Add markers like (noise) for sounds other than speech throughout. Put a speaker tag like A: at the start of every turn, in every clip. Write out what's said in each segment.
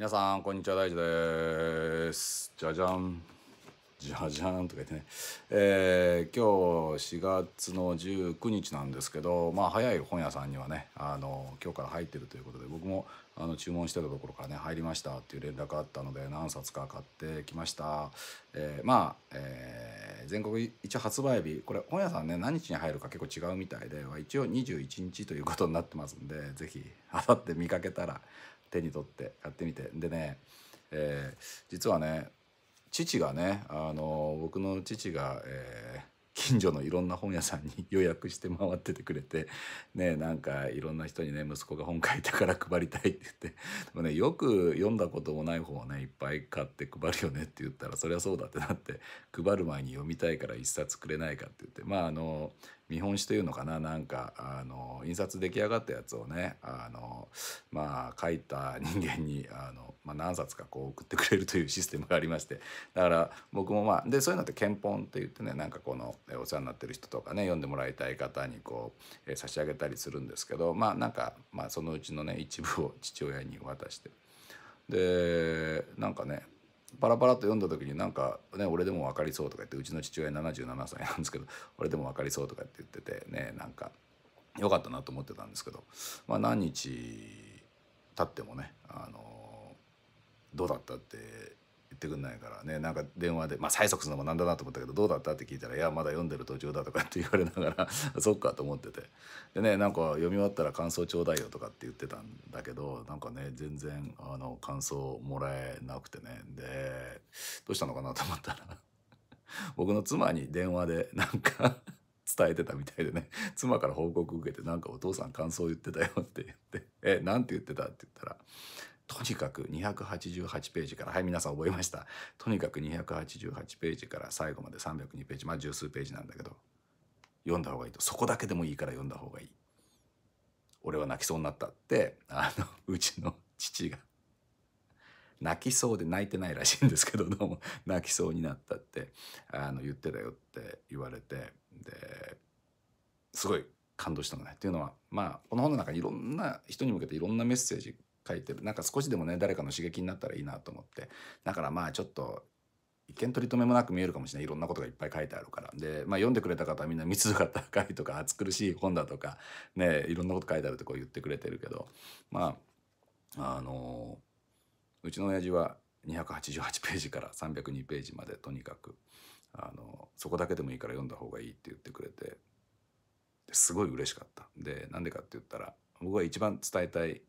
A: 皆さんこんにちは大地ですじゃじゃんじゃじゃんとか言ってね、えー、今日4月の19日なんですけどまあ早い本屋さんにはねあの今日から入ってるということで僕もあの注文してたところからね入りましたっていう連絡があったので何冊か買ってきました、えー、まあ、えー、全国一応発売日これ本屋さんね何日に入るか結構違うみたいで一応21日ということになってますんで是非当たって見かけたら手に取って買ってみてでね、えー、実はね父がね、あの僕の父が、えー、近所のいろんな本屋さんに予約して回っててくれて、ね、なんかいろんな人にね息子が本書いたから配りたいって言ってでも、ね、よく読んだこともない本をねいっぱい買って配るよねって言ったらそりゃそうだってなって配る前に読みたいから一冊くれないかって言ってまああの見本紙というのかななんかあの印刷出来上がったやつをねあのまあ書いた人間にあの、まあ、何冊かこう送ってくれるというシステムがありましてだから僕もまあでそういうのって憲本って言ってねなんかこのお世話になってる人とかね読んでもらいたい方にこう、え差し上げたりするんですけどまあなんか、まあ、そのうちのね一部を父親に渡してでなんかねパラパラと読んだ時になんか、ね「俺でも分かりそう」とか言ってうちの父親77歳なんですけど「(laughs) 俺でも分かりそう」とかって言っててねなんか良かったなと思ってたんですけど、まあ、何日経ってもね、あのどうだったってってくんないからねなんか電話でまあ催促するのもなんだなと思ったけどどうだったって聞いたら「いやまだ読んでる途中だ」とかって言われながら (laughs) そっかと思っててでねなんか読み終わったら感想ちょうだいよとかって言ってたんだけどなんかね全然あの感想もらえなくてねでどうしたのかなと思ったら (laughs) 僕の妻に電話でなんか伝えてたみたいでね妻から報告受けて「なんかお父さん感想言ってたよ」って言って「えなんて言ってた?」って言ったらとにかく288ページから、はい、皆さん覚えました。とにかく288ページから最後まで302ページ、まあ十数ページなんだけど、読んだ方がいいと。そこだけでもいいから読んだ方がいい。俺は泣きそうになったって、あの、うちの父が。泣きそうで泣いてないらしいんですけど、どうも、泣きそうになったって、あの、言ってたよって言われて、で、すごい感動したのね。っていうのは、まあ、この本の中にいろんな人に向けていろんなメッセージ書いてるなんか少しでもね誰かの刺激になったらいいなと思ってだからまあちょっと一見取り留めもなく見えるかもしれないいろんなことがいっぱい書いてあるからで、まあ、読んでくれた方はみんな密度が高いとか暑苦しい本だとかねいろんなこと書いてあるとこう言ってくれてるけどまああのー、うちの親父は288ページから302ページまでとにかくあのー、そこだけでもいいから読んだ方がいいって言ってくれてすごい嬉しかったでなんでかって言ったら僕が一番伝えたい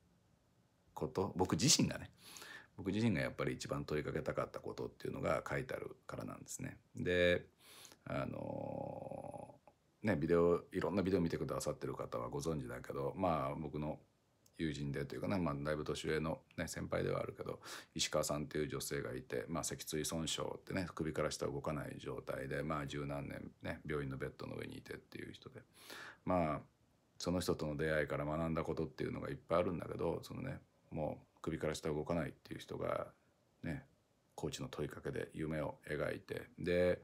A: こと僕自身がね僕自身がやっぱり一番問いかけたかったことっていうのが書いてあるからなんですね。であのねビデオいろんなビデオ見てくださってる方はご存知だけどまあ僕の友人でというかね、まあ、だいぶ年上の、ね、先輩ではあるけど石川さんっていう女性がいて、まあ、脊椎損傷ってね首から下動かない状態で、まあ、十何年、ね、病院のベッドの上にいてっていう人でまあその人との出会いから学んだことっていうのがいっぱいあるんだけどそのねもう首から下動かないっていう人がねコーチの問いかけで夢を描いてで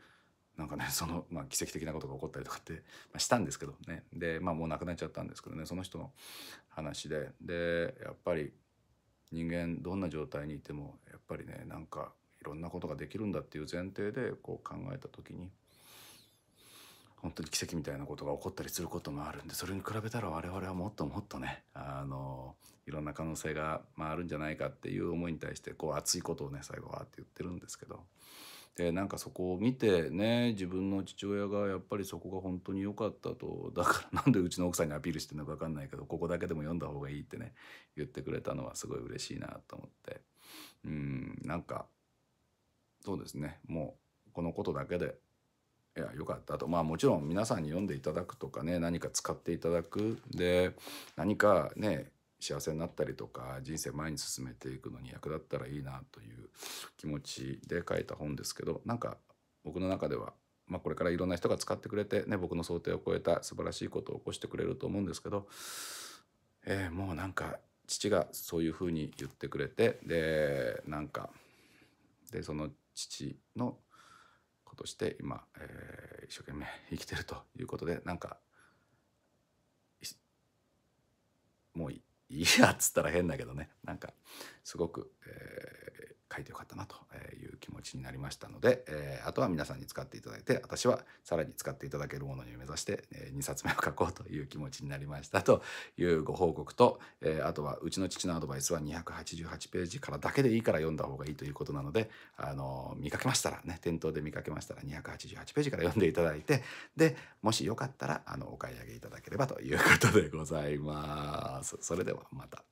A: なんかね (laughs) その、まあ、奇跡的なことが起こったりとかって、まあ、したんですけどねで、まあ、もう亡くなっちゃったんですけどねその人の話ででやっぱり人間どんな状態にいてもやっぱりねなんかいろんなことができるんだっていう前提でこう考えた時に本当に奇跡みたいなことが起こったりすることもあるんでそれに比べたら我々はもっともっとねあのろんな可能性が、まあ、あるんじゃないかっていう思いに対してこう熱いことをね最後はって言ってるんですけどでなんかそこを見てね自分の父親がやっぱりそこが本当に良かったとだからなんでうちの奥さんにアピールしてるのか分かんないけどここだけでも読んだ方がいいってね言ってくれたのはすごい嬉しいなと思ってうんなんかそうですねもうこのことだけでいや良かったとまあもちろん皆さんに読んでいただくとかね何か使っていただくで何かね幸せになったりとか人生前に進めていくのに役立ったらいいなという気持ちで書いた本ですけどなんか僕の中では、まあ、これからいろんな人が使ってくれて、ね、僕の想定を超えた素晴らしいことを起こしてくれると思うんですけど、えー、もうなんか父がそういうふうに言ってくれてでなんかでその父の子として今、えー、一生懸命生きてるということでなんかもういいいやっつったら変だけどねなんかすごく、えー、書いてよかったなと気持ちになりましたので、えー、あとは皆さんに使っていただいて私はさらに使っていただけるものに目指して、えー、2冊目を書こうという気持ちになりましたというご報告と、えー、あとはうちの父のアドバイスは288ページからだけでいいから読んだ方がいいということなので、あのー、見かけましたらね店頭で見かけましたら288ページから読んでいただいてでもしよかったらあのお買い上げいただければということでございます。それではまた。